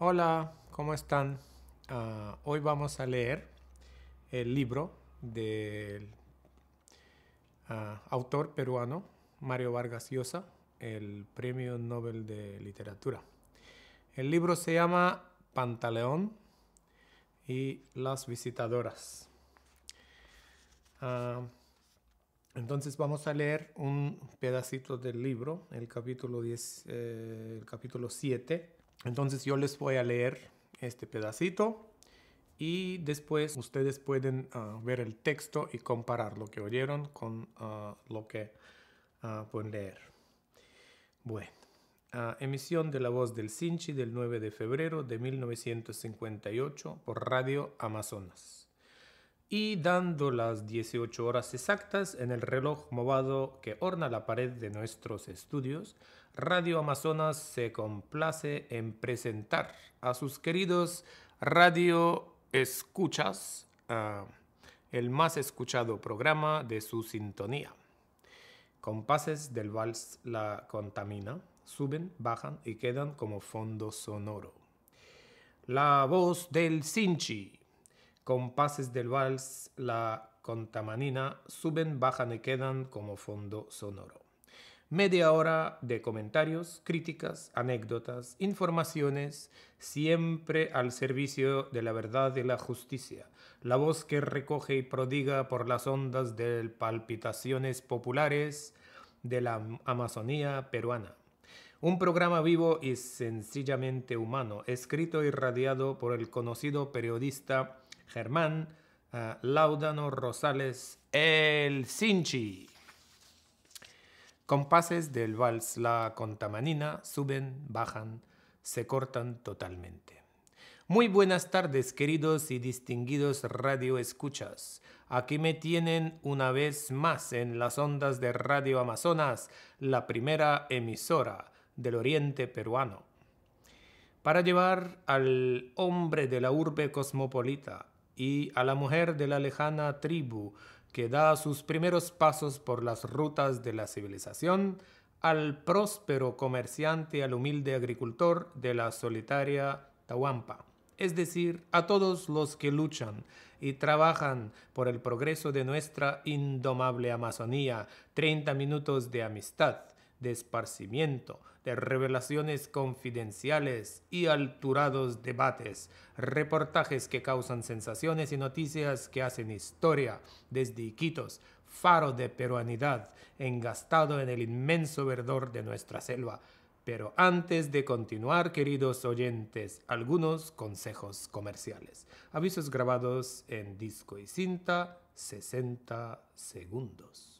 Hola, ¿cómo están? Ah, hoy vamos a leer el libro del ah, autor peruano Mario Vargas Llosa, el Premio Nobel de Literatura. El libro se llama Pantaleón y las visitadoras. Ah, entonces vamos a leer un pedacito del libro, el capítulo, eh, el capítulo 7 entonces yo les voy a leer este pedacito y después ustedes pueden ah, ver el texto y comparar lo que oyeron con ah, lo que ah, pueden leer. Bueno, emisión de La Voz del Sinchi del 9 de febrero de 1958 por Radio Amazonas y dando las 18 horas exactas en el reloj movado que orna la pared de nuestros estudios, Radio Amazonas se complace en presentar a sus queridos Radio Escuchas, ah, el más escuchado programa de su sintonía. Compases del vals la contamina, suben, bajan y quedan como fondo sonoro. La voz del Sinchi, compases del vals, la contamanina, suben, bajan y quedan como fondo sonoro. Media hora de comentarios, críticas, anécdotas, informaciones, siempre al servicio de la verdad y la justicia. La voz que recoge y prodiga por las ondas de palpitaciones populares de la Amazonía peruana. Un programa vivo y sencillamente humano, escrito y radiado por el conocido periodista Germán, Laudano, Rosales, El cinchi. Compases del vals La Contamanina suben, bajan, se cortan totalmente. Muy buenas tardes, queridos y distinguidos radioescuchas. Aquí me tienen una vez más en las ondas de Radio Amazonas, la primera emisora del Oriente peruano. Para llevar al hombre de la urbe cosmopolita y a la mujer de la lejana tribu que da sus primeros pasos por las rutas de la civilización, al próspero comerciante, al humilde agricultor de la solitaria Tahuampa, es decir, a todos los que luchan y trabajan por el progreso de nuestra indomable Amazonía, 30 minutos de amistad, de esparcimiento, de revelaciones confidenciales y alturados debates, reportajes que causan sensaciones y noticias que hacen historia desde Iquitos, faro de peruanidad, engastado en el inmenso verdor de nuestra selva. Pero antes de continuar, queridos oyentes, algunos consejos comerciales. Avisos grabados en disco y cinta, 60 segundos.